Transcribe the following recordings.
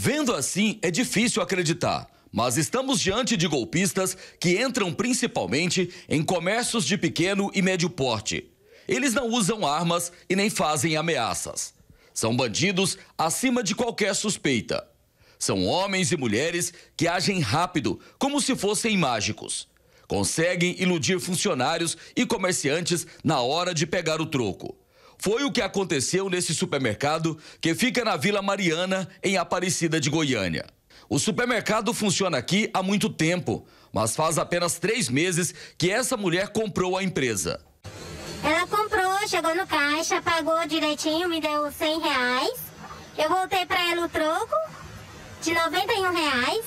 Vendo assim, é difícil acreditar. Mas estamos diante de golpistas que entram principalmente em comércios de pequeno e médio porte. Eles não usam armas e nem fazem ameaças. São bandidos acima de qualquer suspeita. São homens e mulheres que agem rápido, como se fossem mágicos. Conseguem iludir funcionários e comerciantes na hora de pegar o troco. Foi o que aconteceu nesse supermercado que fica na Vila Mariana, em Aparecida de Goiânia. O supermercado funciona aqui há muito tempo, mas faz apenas três meses que essa mulher comprou a empresa. Ela comprou, chegou no caixa, pagou direitinho, me deu 100 reais. Eu voltei para ela o troco de 91 reais.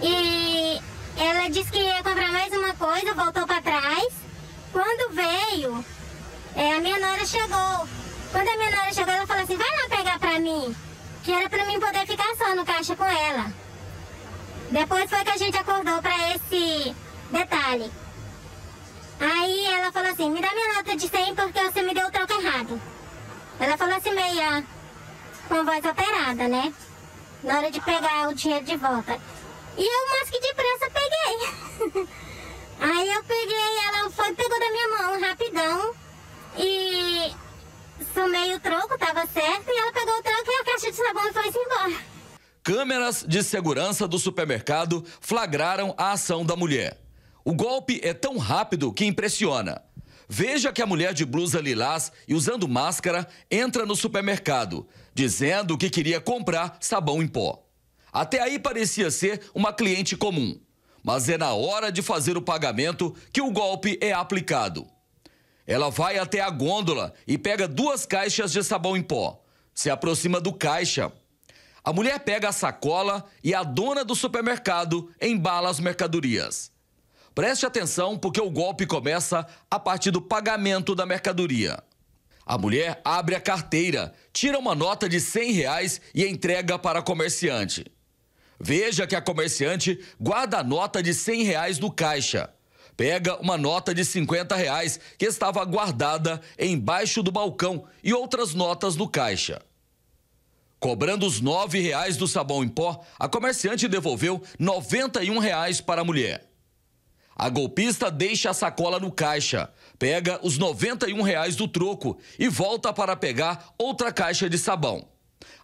E ela disse que ia comprar mais uma coisa, voltou para trás. Quando veio, é, a minha nora chegou. Quando a minha nora chegou, ela falou assim: vai lá pegar pra mim, que era pra mim poder ficar só no caixa com ela. Depois foi que a gente acordou pra esse detalhe. Aí ela falou assim: me dá minha nota de 100 porque você me deu o troco errado. Ela falou assim, meia com a voz alterada, né? Na hora de pegar o dinheiro de volta. E eu, mas que depressa, peguei. Aí eu peguei, ela foi, pegou da minha mão rapidão. E somei o troco, tava certo, e ela pegou o troco e a caixa de sabão foi embora. Câmeras de segurança do supermercado flagraram a ação da mulher. O golpe é tão rápido que impressiona. Veja que a mulher de blusa lilás e usando máscara entra no supermercado, dizendo que queria comprar sabão em pó. Até aí parecia ser uma cliente comum. Mas é na hora de fazer o pagamento que o golpe é aplicado. Ela vai até a gôndola e pega duas caixas de sabão em pó. Se aproxima do caixa. A mulher pega a sacola e a dona do supermercado embala as mercadorias. Preste atenção porque o golpe começa a partir do pagamento da mercadoria. A mulher abre a carteira, tira uma nota de 100 reais e entrega para a comerciante. Veja que a comerciante guarda a nota de 100 reais no caixa pega uma nota de 50 reais que estava guardada embaixo do balcão e outras notas no caixa. Cobrando os nove reais do sabão em pó, a comerciante devolveu 91 reais para a mulher. A golpista deixa a sacola no caixa, pega os 91 reais do troco e volta para pegar outra caixa de sabão.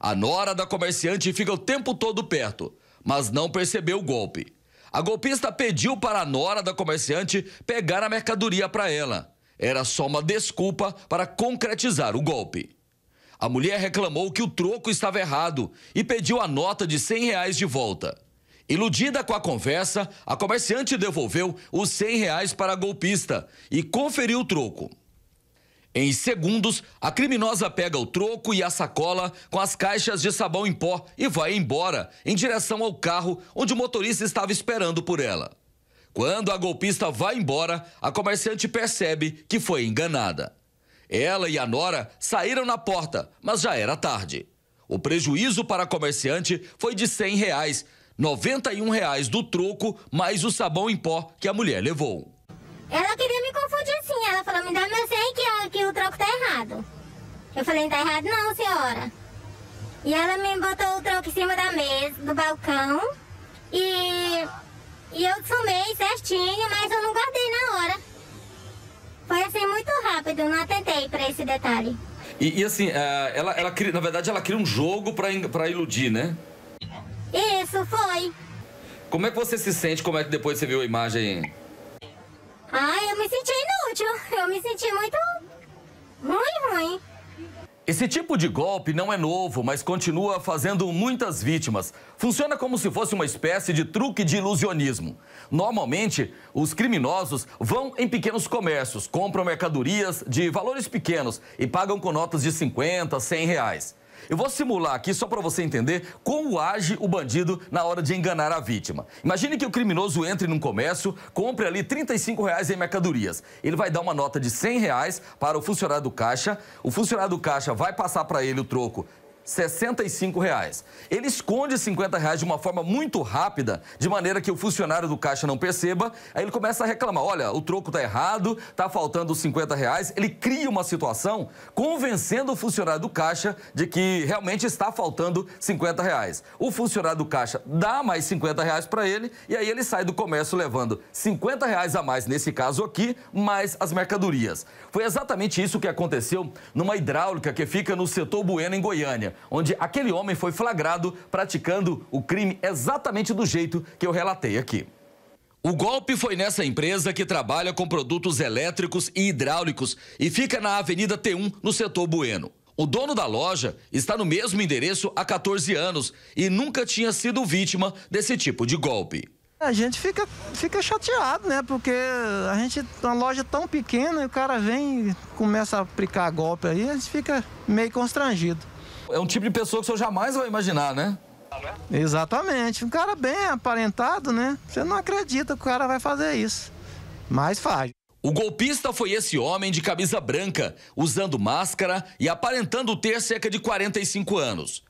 A nora da comerciante fica o tempo todo perto, mas não percebeu o golpe. A golpista pediu para a nora da comerciante pegar a mercadoria para ela. Era só uma desculpa para concretizar o golpe. A mulher reclamou que o troco estava errado e pediu a nota de 100 reais de volta. Iludida com a conversa, a comerciante devolveu os 100 reais para a golpista e conferiu o troco. Em segundos, a criminosa pega o troco e a sacola com as caixas de sabão em pó e vai embora, em direção ao carro onde o motorista estava esperando por ela. Quando a golpista vai embora, a comerciante percebe que foi enganada. Ela e a Nora saíram na porta, mas já era tarde. O prejuízo para a comerciante foi de 100 reais, 91 reais do troco mais o sabão em pó que a mulher levou. Ela queria me assim. Ela falou, me dá meu 100 que, que o troco tá errado. Eu falei, não tá errado não, senhora. E ela me botou o troco em cima da mesa, do balcão. E, e eu somei certinho, mas eu não guardei na hora. Foi assim muito rápido, não atentei para esse detalhe. E, e assim, eh, ela, ela cria, na verdade ela cria um jogo para iludir, né? Isso, foi. Como é que você se sente? Como é que depois você viu a imagem? Ah, eu me senti muito. muito ruim. Esse tipo de golpe não é novo, mas continua fazendo muitas vítimas. Funciona como se fosse uma espécie de truque de ilusionismo. Normalmente, os criminosos vão em pequenos comércios, compram mercadorias de valores pequenos e pagam com notas de 50, 100 reais. Eu vou simular aqui só para você entender como age o bandido na hora de enganar a vítima. Imagine que o criminoso entre num comércio, compre ali 35 reais em mercadorias. Ele vai dar uma nota de 100 reais para o funcionário do caixa, o funcionário do caixa vai passar para ele o troco 65 reais. Ele esconde 50 reais de uma forma muito rápida, de maneira que o funcionário do caixa não perceba. Aí ele começa a reclamar: olha, o troco está errado, está faltando 50 reais. Ele cria uma situação convencendo o funcionário do caixa de que realmente está faltando 50 reais. O funcionário do caixa dá mais 50 reais para ele e aí ele sai do comércio levando 50 reais a mais, nesse caso aqui, mais as mercadorias. Foi exatamente isso que aconteceu numa hidráulica que fica no setor Bueno, em Goiânia onde aquele homem foi flagrado praticando o crime exatamente do jeito que eu relatei aqui. O golpe foi nessa empresa que trabalha com produtos elétricos e hidráulicos e fica na Avenida T1, no setor Bueno. O dono da loja está no mesmo endereço há 14 anos e nunca tinha sido vítima desse tipo de golpe. A gente fica, fica chateado, né? Porque a gente, uma loja tão pequena, e o cara vem e começa a aplicar golpe aí, a gente fica meio constrangido. É um tipo de pessoa que o senhor jamais vai imaginar, né? Exatamente. Um cara bem aparentado, né? Você não acredita que o cara vai fazer isso. Mas faz. O golpista foi esse homem de camisa branca, usando máscara e aparentando ter cerca de 45 anos.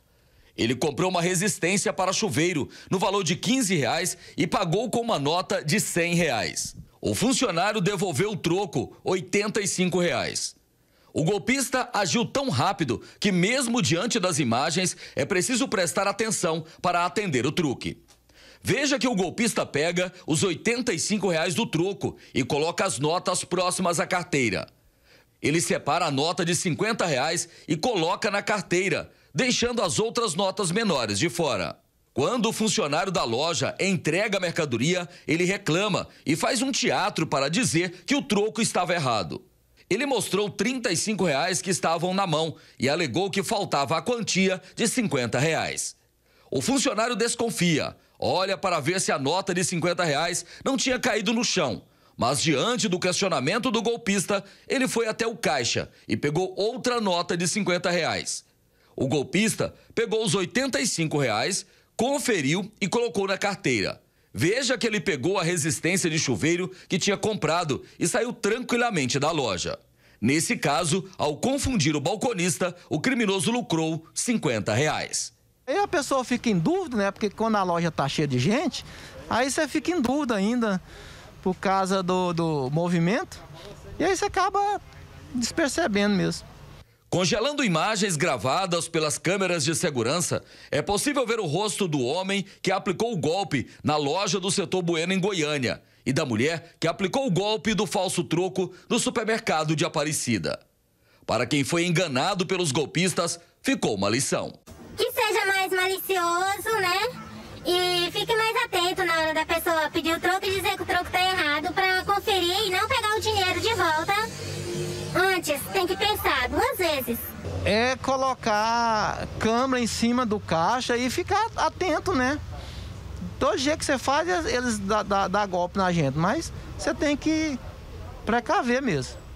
Ele comprou uma resistência para chuveiro no valor de 15 reais e pagou com uma nota de 100 reais. O funcionário devolveu o troco, 85 reais. O golpista agiu tão rápido que, mesmo diante das imagens, é preciso prestar atenção para atender o truque. Veja que o golpista pega os R$ 85,00 do troco e coloca as notas próximas à carteira. Ele separa a nota de R$ 50,00 e coloca na carteira, deixando as outras notas menores de fora. Quando o funcionário da loja entrega a mercadoria, ele reclama e faz um teatro para dizer que o troco estava errado. Ele mostrou 35 reais que estavam na mão e alegou que faltava a quantia de 50 reais. O funcionário desconfia, olha para ver se a nota de 50 reais não tinha caído no chão. Mas diante do questionamento do golpista, ele foi até o caixa e pegou outra nota de 50 reais. O golpista pegou os 85 reais, conferiu e colocou na carteira. Veja que ele pegou a resistência de chuveiro que tinha comprado e saiu tranquilamente da loja. Nesse caso, ao confundir o balconista, o criminoso lucrou 50 reais. Aí a pessoa fica em dúvida, né? Porque quando a loja tá cheia de gente, aí você fica em dúvida ainda por causa do, do movimento. E aí você acaba despercebendo mesmo. Congelando imagens gravadas pelas câmeras de segurança, é possível ver o rosto do homem que aplicou o golpe na loja do setor Bueno em Goiânia e da mulher que aplicou o golpe do falso troco no supermercado de Aparecida. Para quem foi enganado pelos golpistas, ficou uma lição. Que seja mais malicioso, né? E fique mais atento na hora da pessoa pedir o troco e dizer que o troco está errado para conferir e não pegar o dinheiro de volta. Antes, tem que pensar vezes. É colocar câmera em cima do caixa e ficar atento, né? Todo dia que você faz, eles dá, dá golpe na gente, mas você tem que precaver mesmo.